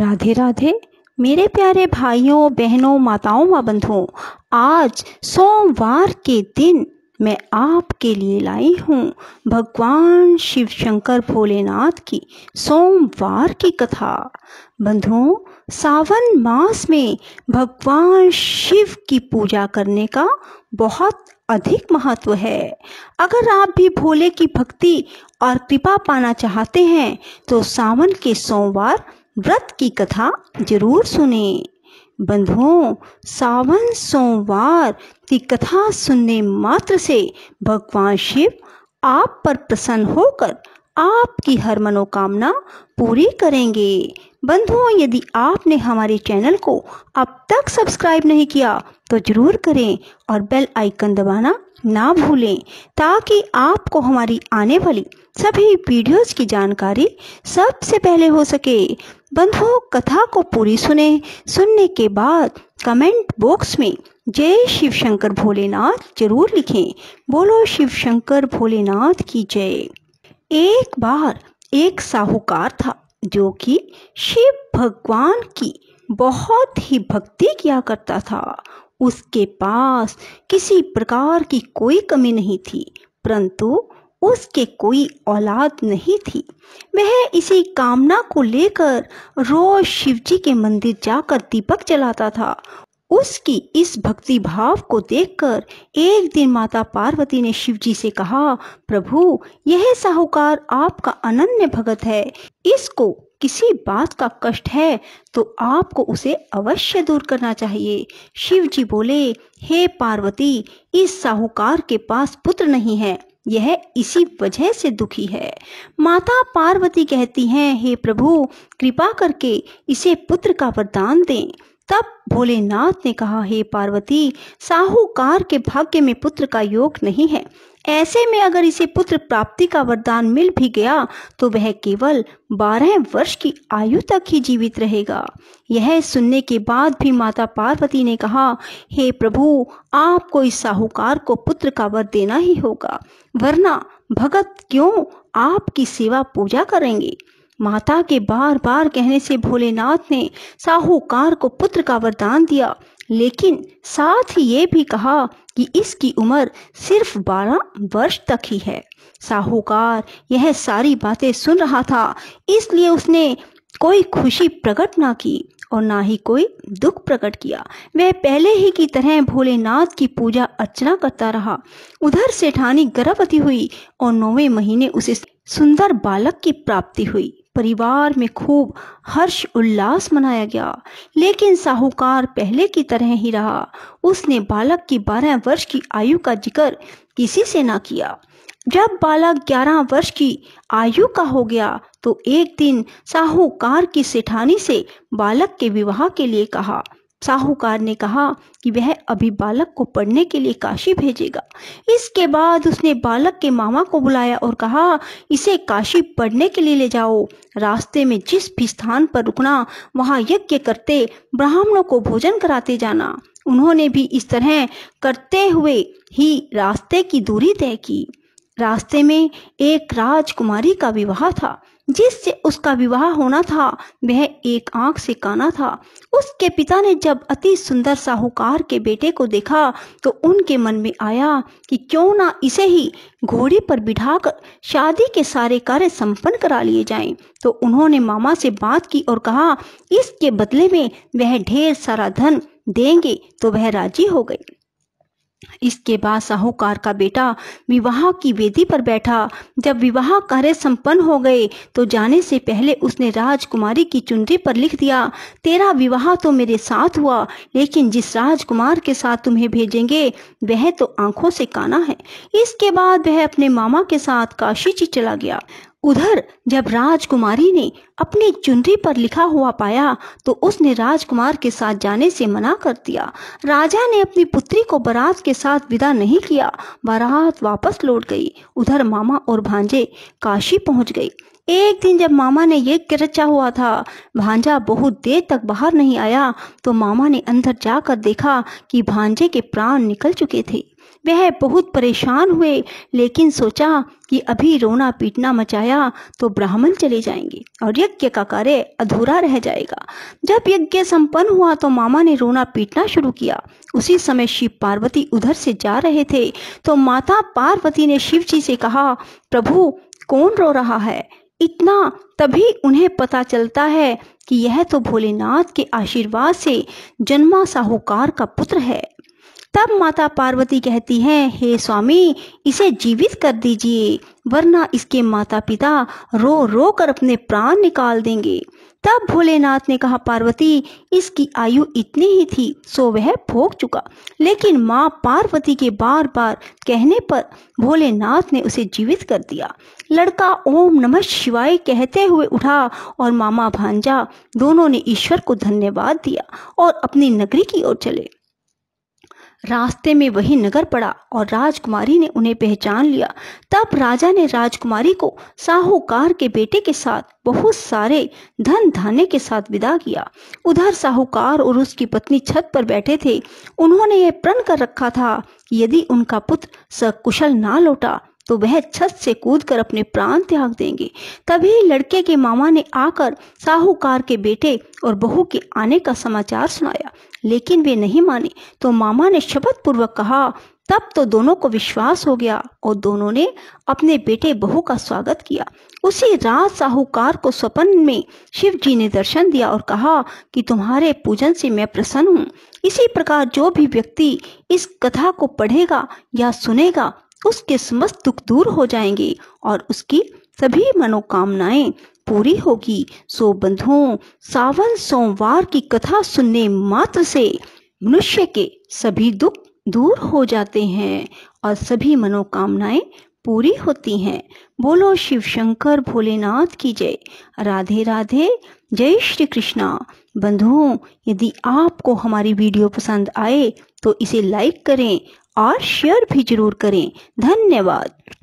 राधे राधे मेरे प्यारे भाइयों बहनों माताओं व बंधुओं आज सोमवार के दिन मैं आपके लिए लाई हूँ भगवान शिव शंकर भोलेनाथ की सोमवार की कथा बंधुओं सावन मास में भगवान शिव की पूजा करने का बहुत अधिक महत्व है अगर आप भी भोले की भक्ति और कृपा पाना चाहते हैं तो सावन के सोमवार व्रत की कथा जरूर सुने बंधुओं सावन सोमवार की कथा सुनने मात्र से भगवान शिव आप पर प्रसन्न होकर आपकी हर मनोकामना पूरी करेंगे बंधुओं यदि आपने हमारे चैनल को अब तक सब्सक्राइब नहीं किया तो ज़रूर करें और बेल आइकन दबाना ना भूलें ताकि आपको हमारी आने वाली सभी वीडियोस की जानकारी सबसे पहले हो सके बंधु कथा को पूरी सुने सुनने के बाद कमेंट बॉक्स में जय शिव शंकर भोलेनाथ जरूर लिखें बोलो शिव शंकर भोलेनाथ की जय एक बार एक साहूकार था जो कि शिव भगवान की बहुत ही भक्ति किया करता था उसके पास किसी प्रकार की कोई कमी नहीं थी परंतु उसके कोई औलाद नहीं थी वह इसी कामना को लेकर रोज शिवजी के मंदिर जाकर दीपक जलाता था उसकी इस भक्ति भाव को देखकर एक दिन माता पार्वती ने शिवजी से कहा प्रभु यह साहूकार आपका अनन्य भगत है इसको किसी बात का कष्ट है तो आपको उसे अवश्य दूर करना चाहिए शिव जी बोले हे पार्वती इस साहूकार के पास पुत्र नहीं है यह इसी वजह से दुखी है माता पार्वती कहती हैं हे प्रभु कृपा करके इसे पुत्र का वरदान दें तब भोलेनाथ ने कहा हे पार्वती साहूकार के भाग्य में पुत्र का योग नहीं है ऐसे में अगर इसे पुत्र प्राप्ति का वरदान मिल भी गया तो वह केवल बारह वर्ष की आयु तक ही जीवित रहेगा यह सुनने के बाद भी माता पार्वती ने कहा हे hey प्रभु आपको इस साहूकार को पुत्र का वर देना ही होगा वरना भगत क्यों आपकी सेवा पूजा करेंगे माता के बार बार कहने से भोलेनाथ ने साहूकार को पुत्र का वरदान दिया लेकिन साथ ही ये भी कहा कि इसकी उम्र सिर्फ बारह वर्ष तक ही है साहूकार यह सारी बातें सुन रहा था इसलिए उसने कोई खुशी प्रकट ना की और ना ही कोई दुख प्रकट किया वह पहले ही की तरह भोलेनाथ की पूजा अर्चना करता रहा उधर सेठानी गर्भवती हुई और नौवे महीने उसे सुंदर बालक की प्राप्ति हुई परिवार में खूब हर्ष उल्लास मनाया गया लेकिन साहूकार पहले की तरह ही रहा उसने बालक की बारह वर्ष की आयु का जिक्र किसी से ना किया जब बालक ग्यारह वर्ष की आयु का हो गया तो एक दिन साहूकार की सेठानी से बालक के विवाह के लिए कहा साहूकार ने कहा कि वह अभी बालक को पढ़ने के लिए काशी भेजेगा इसके बाद उसने बालक के मामा को बुलाया और कहा इसे काशी पढ़ने के लिए ले जाओ रास्ते में जिस भी स्थान पर रुकना वहां यज्ञ करते ब्राह्मणों को भोजन कराते जाना उन्होंने भी इस तरह करते हुए ही रास्ते की दूरी तय की रास्ते में एक राजकुमारी का विवाह था जिससे उसका विवाह होना था वह एक आंख से काना था उसके पिता ने जब अति सुंदर साहूकार के बेटे को देखा तो उनके मन में आया कि क्यों ना इसे ही घोड़े पर बिठाकर शादी के सारे कार्य संपन्न करा लिए जाएं। तो उन्होंने मामा से बात की और कहा इसके बदले में वह ढेर सारा धन देंगे तो वह राजी हो गई इसके बाद साहूकार का बेटा विवाह की वेदी पर बैठा जब विवाह कार्य संपन्न हो गए तो जाने से पहले उसने राजकुमारी की चुनरी पर लिख दिया तेरा विवाह तो मेरे साथ हुआ लेकिन जिस राजकुमार के साथ तुम्हें भेजेंगे वह तो आंखों से काना है इसके बाद वह अपने मामा के साथ ची चला गया उधर जब राजकुमारी ने अपनी चुनरी पर लिखा हुआ पाया तो उसने राजकुमार के साथ जाने से मना कर दिया राजा ने अपनी पुत्री को बारात के साथ विदा नहीं किया बारात वापस लौट गई उधर मामा और भांजे काशी पहुंच गई एक दिन जब मामा ने ये किरचा हुआ था भांजा बहुत देर तक बाहर नहीं आया तो मामा ने अंदर जाकर देखा कि भांजे के प्राण निकल चुके थे वह बहुत परेशान हुए लेकिन सोचा कि अभी रोना पीटना मचाया तो ब्राह्मण चले जाएंगे और यज्ञ का कार्य अधूरा रह जाएगा जब यज्ञ संपन्न हुआ तो मामा ने रोना पीटना शुरू किया उसी समय शिव पार्वती उधर से जा रहे थे तो माता पार्वती ने शिव जी से कहा प्रभु कौन रो रहा है इतना तभी उन्हें पता चलता है कि यह तो भोलेनाथ के आशीर्वाद से जन्मा साहूकार का पुत्र है तब माता पार्वती कहती हैं हे स्वामी इसे जीवित कर दीजिए वरना इसके माता पिता रो रो कर अपने प्राण निकाल देंगे तब भोलेनाथ ने कहा पार्वती इसकी आयु इतनी ही थी सो वह भोग चुका लेकिन माँ पार्वती के बार बार कहने पर भोलेनाथ ने उसे जीवित कर दिया लड़का ओम नमः शिवाय कहते हुए उठा और मामा भांजा दोनों ने ईश्वर को धन्यवाद दिया और अपनी नगरी की ओर चले रास्ते में वही नगर पड़ा और राजकुमारी ने उन्हें पहचान लिया तब राजा ने राजकुमारी को साहूकार के बेटे के साथ बहुत सारे धन धाने के साथ विदा किया उधर साहूकार और उसकी पत्नी छत पर बैठे थे उन्होंने यह प्रण कर रखा था यदि उनका पुत्र सकुशल ना लौटा तो वह छत से कूदकर अपने प्राण त्याग देंगे तभी लड़के के मामा ने आकर साहूकार के बेटे और बहू के आने का समाचार सुनाया लेकिन वे नहीं माने तो मामा ने शपथ पूर्वक कहा तब तो दोनों को विश्वास हो गया और दोनों ने अपने बेटे बहू का स्वागत किया उसी रात साहूकार को स्वप्न में शिव जी ने दर्शन दिया और कहा कि तुम्हारे पूजन से मैं प्रसन्न हूँ इसी प्रकार जो भी व्यक्ति इस कथा को पढ़ेगा या सुनेगा उसके समस्त दुख दूर हो जाएंगे और उसकी सभी मनोकामनाएं पूरी होगी सो बंधुओं सावन सोमवार की कथा सुनने मात्र से मनुष्य के सभी दुख दूर हो जाते हैं और सभी मनोकामनाएं पूरी होती हैं बोलो शिव शंकर भोलेनाथ की जय राधे राधे जय श्री कृष्णा बंधुओं यदि आपको हमारी वीडियो पसंद आए तो इसे लाइक करें और शेयर भी जरूर करें धन्यवाद